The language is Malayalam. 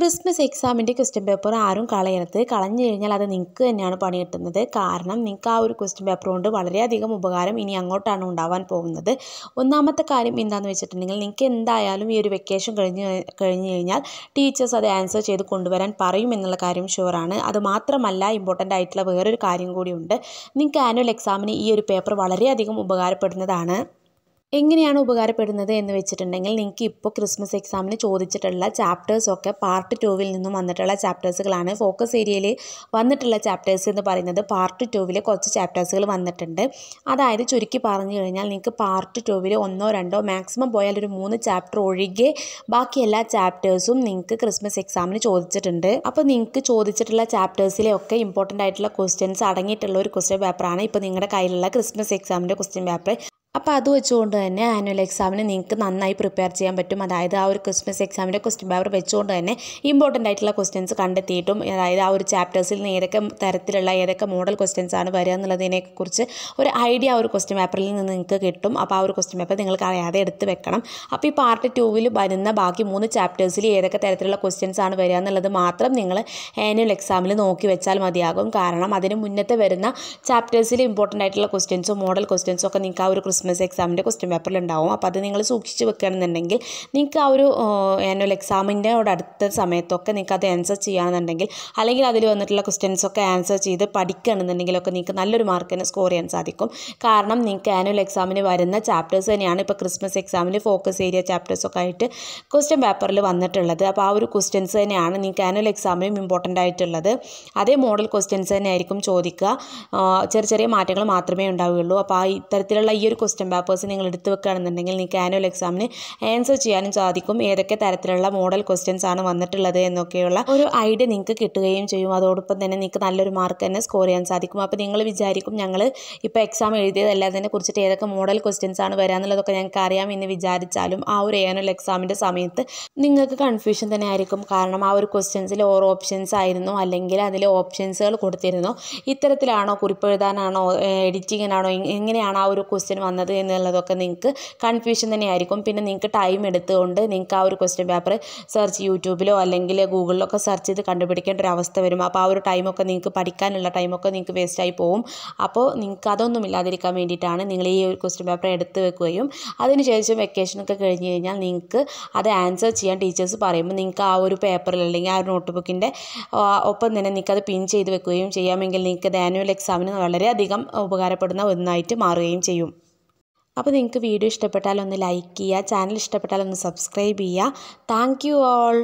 ക്രിസ്മസ് എക്സാമിൻ്റെ ക്വസ്റ്റ്യൻ പേപ്പർ ആരും കളയരുത് കളഞ്ഞു കഴിഞ്ഞാൽ അത് നിങ്ങൾക്ക് തന്നെയാണ് പണി കിട്ടുന്നത് കാരണം നിങ്ങൾക്ക് ആ ഒരു ക്വസ്റ്റ്യൻ പേപ്പർ കൊണ്ട് വളരെയധികം ഉപകാരം ഇനി അങ്ങോട്ടാണ് ഉണ്ടാവാൻ പോകുന്നത് ഒന്നാമത്തെ കാര്യം എന്താണെന്ന് വെച്ചിട്ടുണ്ടെങ്കിൽ നിങ്ങൾക്ക് എന്തായാലും ഈ ഒരു വെക്കേഷൻ കഴിഞ്ഞ് കഴിഞ്ഞ് കഴിഞ്ഞാൽ ടീച്ചേഴ്സ് അത് ആൻസർ ചെയ്ത് കൊണ്ടുവരാൻ പറയും എന്നുള്ള കാര്യം ഷുവറാണ് അത് മാത്രമല്ല ഇമ്പോർട്ടൻ്റ് ആയിട്ടുള്ള വേറൊരു കാര്യം കൂടിയുണ്ട് നിങ്ങൾക്ക് ആനുവൽ എക്സാമിന് ഈ ഒരു പേപ്പർ വളരെയധികം ഉപകാരപ്പെടുന്നതാണ് എങ്ങനെയാണ് ഉപകാരപ്പെടുന്നത് എന്ന് വെച്ചിട്ടുണ്ടെങ്കിൽ നിങ്ങൾക്ക് ഇപ്പോൾ ക്രിസ്മസ് എക്സാമിന് ചോദിച്ചിട്ടുള്ള ചാപ്റ്റേഴ്സൊക്കെ പാർട്ട് ടുവിൽ നിന്നും വന്നിട്ടുള്ള ചാപ്റ്റേഴ്സുകളാണ് ഫോക്കസ് ഏരിയയിൽ വന്നിട്ടുള്ള ചാപ്റ്റേഴ്സ് എന്ന് പറയുന്നത് പാർട്ട് ടുവിൽ കുറച്ച് ചാപ്റ്റേഴ്സുകൾ വന്നിട്ടുണ്ട് അതായത് ചുരുക്കി പറഞ്ഞു കഴിഞ്ഞാൽ നിങ്ങൾക്ക് പാർട്ട് ടുവിൽ ഒന്നോ രണ്ടോ മാക്സിമം പോയാൽ ഒരു മൂന്ന് ചാപ്റ്റർ ഒഴികെ ബാക്കി എല്ലാ ചാപ്റ്റേഴ്സും നിങ്ങൾക്ക് ക്രിസ്മസ് എക്സാമിന് ചോദിച്ചിട്ടുണ്ട് അപ്പോൾ നിങ്ങൾക്ക് ചോദിച്ചിട്ടുള്ള ചാപ്റ്റേഴ്സിലെയൊക്കെ ഇമ്പോർട്ടൻ്റ് ആയിട്ടുള്ള ക്വസ്റ്റ്യൻസ് അടങ്ങിയിട്ടുള്ള ഒരു ക്വസ്റ്റ്യൻ പേപ്പറാണ് ഇപ്പോൾ നിങ്ങളുടെ കയ്യിലുള്ള ക്രിസ്മസ് എക്സാമിൻ്റെ ക്വസ്റ്റ്യൻ പേപ്പർ അപ്പോൾ അത് വെച്ചുകൊണ്ട് തന്നെ ആനുവൽ എക്സാമിന് നിങ്ങൾക്ക് നന്നായി പ്രിപ്പയർ ചെയ്യാൻ പറ്റും അതായത് ആ ഒരു ക്രിസ്മസ് എക്സാമിൻ്റെ ക്വസ്റ്റ്യൻ പേപ്പർ വെച്ചുകൊണ്ട് തന്നെ ഇമ്പോർട്ടൻ്റ് ആയിട്ടുള്ള ക്വസ്റ്റ്യൻസ് കണ്ടെത്തിയിട്ടും അതായത് ആ ഒരു ചാപ്റ്റേഴ്സിൽ നിന്ന് ഏതൊക്കെ തരത്തിലുള്ള ഏതൊക്കെ മോഡൽ ക്വസ്റ്റ്യൻസ് ആണ് വരിക എന്നുള്ളതിനെക്കുറിച്ച് ഒരു ഐഡിയ ആ ഒരു ക്വസ്റ്റ്യൻ പേപ്പറിൽ നിന്ന് നിങ്ങൾക്ക് കിട്ടും അപ്പോൾ ആ ഒരു ക്വസ്റ്റ്യൻ പേപ്പർ നിങ്ങൾക്ക് അറിയാതെ എടുത്ത് വെക്കണം അപ്പോൾ ഈ പാർട്ട് ടൂവിൽ വരുന്ന ബാക്കി മൂന്ന് ചാപ്റ്റേഴ്സിൽ ഏതൊക്കെ തരത്തിലുള്ള ക്വസ്റ്റ്യൻസ് ആണ് വരിക എന്നുള്ളത് മാത്രം നിങ്ങൾ ആനുവൽ എക്സാമിൽ നോക്കി വെച്ചാൽ മതിയാകും കാരണം അതിന് മുന്നത്തെ വരുന്ന ചാപ്റ്റേഴ്സിൽ ഇമ്പോർട്ടൻ്റ് ആയിട്ടുള്ള ക്വസ്റ്റ്യൻസും മോഡൽ ക്വസ്റ്റ്യൻസും ഒക്കെ നിങ്ങൾക്ക് ആ ഒരു ക്രിസ്മസ് എക്സാമിൻ്റെ ക്വസ്റ്റ്യൻ പേപ്പറിലുണ്ടാവും അപ്പോൾ അത് നിങ്ങൾ സൂക്ഷിച്ച് വെക്കുകയാണെന്നുണ്ടെങ്കിൽ നിങ്ങൾക്ക് ആ ഒരു ആനുവൽ എക്സാമിൻ്റെ അടുത്ത സമയത്തൊക്കെ നിങ്ങൾക്ക് അത് ആൻസർ ചെയ്യുകയാണെന്നുണ്ടെങ്കിൽ അല്ലെങ്കിൽ അതിൽ വന്നിട്ടുള്ള ക്വസ്റ്റ്യൻസ് ഒക്കെ ആൻസർ ചെയ്ത് പഠിക്കുകയാണെന്നുണ്ടെങ്കിലൊക്കെ നിങ്ങൾക്ക് നല്ലൊരു മാർക്കിന് സ്കോർ ചെയ്യാൻ സാധിക്കും കാരണം നിങ്ങൾക്ക് ആനുവൽ എക്സാമിന് വരുന്ന ചാപ്റ്റേഴ്സ് തന്നെയാണ് ഇപ്പോൾ ക്രിസ്മസ് എക്സാമിൽ ഫോക്കസ് ഏരിയ ചാപ്റ്റേഴ്സൊക്കെ ആയിട്ട് ക്വസ്റ്റ്യൻ പേപ്പറിൽ വന്നിട്ടുള്ളത് അപ്പോൾ ആ ഒരു ക്വസ്റ്റ്യൻസ് തന്നെയാണ് നിങ്ങൾക്ക് ആനുവൽ എക്സാമിനും ഇമ്പോർട്ടൻ്റ് ആയിട്ടുള്ളത് അതേ മോഡൽ ക്വസ്റ്റ്യൻസ് തന്നെയായിരിക്കും ചോദിക്കുക ചെറിയ ചെറിയ മാറ്റങ്ങൾ മാത്രമേ ഉണ്ടാവുകയുള്ളൂ അപ്പോൾ ആ ഇത്തരത്തിലുള്ള ഈ ഒരു ക്വസ്റ്റ്യൻ പേപ്പേഴ്സ് നിങ്ങൾ എടുത്തു വെക്കുകയാണെന്നുണ്ടെങ്കിൽ നിങ്ങൾക്ക് ആനുവൽ എക്സാമിന് ആൻസർ ചെയ്യാനും സാധിക്കും ഏതൊക്കെ തരത്തിലുള്ള മോഡൽ ക്വസ്റ്റ്യൻസ് ആണ് വന്നിട്ടുള്ളത് എന്നൊക്കെയുള്ള ഒരു ഐഡിയ നിങ്ങൾക്ക് കിട്ടുകയും ചെയ്യും അതോടൊപ്പം തന്നെ നിങ്ങൾക്ക് നല്ലൊരു മാർക്ക് തന്നെ സ്കോർ ചെയ്യാൻ സാധിക്കും അപ്പോൾ നിങ്ങൾ വിചാരിക്കും ഞങ്ങൾ ഇപ്പോൾ എക്സാം എഴുതിയതല്ലാത്തതിനെ കുറിച്ചിട്ട് ഏതൊക്കെ മോഡൽ ക്വസ്റ്റ്യൻസ് ആണ് വരാമെന്നുള്ളതൊക്കെ ഞങ്ങൾക്ക് അറിയാം എന്ന് വിചാരിച്ചാലും ആ ഒരു ആനുവൽ എക്സാമിൻ്റെ സമയത്ത് നിങ്ങൾക്ക് കൺഫ്യൂഷൻ തന്നെ ആയിരിക്കും കാരണം ആ ഒരു ക്വസ്റ്റ്യൻസിൽ ഓരോ ഓപ്ഷൻസ് ആയിരുന്നു അല്ലെങ്കിൽ അതിൽ ഓപ്ഷൻസുകൾ കൊടുത്തിരുന്നു ഇത്തരത്തിലാണോ കുറിപ്പ് എഴുതാനാണോ എഡിറ്റിങ്ങിനാണോ എങ്ങനെയാണ് ആ ഒരു ക്വസ്റ്റ്യൻ വന്നത് വന്നത് എന്നുള്ളതൊക്കെ നിങ്ങൾക്ക് കൺഫ്യൂഷൻ തന്നെ ആയിരിക്കും പിന്നെ നിങ്ങൾക്ക് ടൈം എടുത്തുകൊണ്ട് നിങ്ങൾക്ക് ആ ഒരു ക്വസ്റ്റ്യൻ പേപ്പർ സെർച്ച് യൂട്യൂബിലോ അല്ലെങ്കിൽ ഗൂഗിളിലൊക്കെ സെർച്ച് ചെയ്ത് കണ്ടുപിടിക്കേണ്ട ഒരു അവസ്ഥ വരും അപ്പോൾ ആ ഒരു ടൈമൊക്കെ നിങ്ങൾക്ക് പഠിക്കാനുള്ള ടൈമൊക്കെ നിങ്ങൾക്ക് വേസ്റ്റായി പോകും അപ്പോൾ നിങ്ങൾക്ക് അതൊന്നും ഇല്ലാതിരിക്കാൻ വേണ്ടിയിട്ടാണ് നിങ്ങൾ ഈ ഒരു ക്വസ്റ്റ്യൻ പേപ്പർ എടുത്ത് വെക്കുകയും അതിനുശേഷം വെക്കേഷനൊക്കെ കഴിഞ്ഞ് കഴിഞ്ഞാൽ നിങ്ങൾക്ക് അത് ആൻസർ ചെയ്യാൻ ടീച്ചേഴ്സ് പറയുമ്പോൾ നിങ്ങൾക്ക് ആ ഒരു പേപ്പറിൽ അല്ലെങ്കിൽ ആ ഒരു നോട്ട്ബുക്കിൻ്റെ ഒപ്പം തന്നെ അത് പിൻ ചെയ്ത് വെക്കുകയും ചെയ്യാമെങ്കിൽ നിങ്ങൾക്ക് ആനുവൽ എക്സാമിന് വളരെയധികം ഉപകാരപ്പെടുന്ന ഒന്നായിട്ട് മാറുകയും ചെയ്യും അപ്പോൾ നിങ്ങൾക്ക് വീഡിയോ ഇഷ്ടപ്പെട്ടാൽ ഒന്ന് ലൈക്ക് ചെയ്യുക ചാനൽ ഇഷ്ടപ്പെട്ടാൽ ഒന്ന് സബ്സ്ക്രൈബ് ചെയ്യുക താങ്ക് യു ഓൾ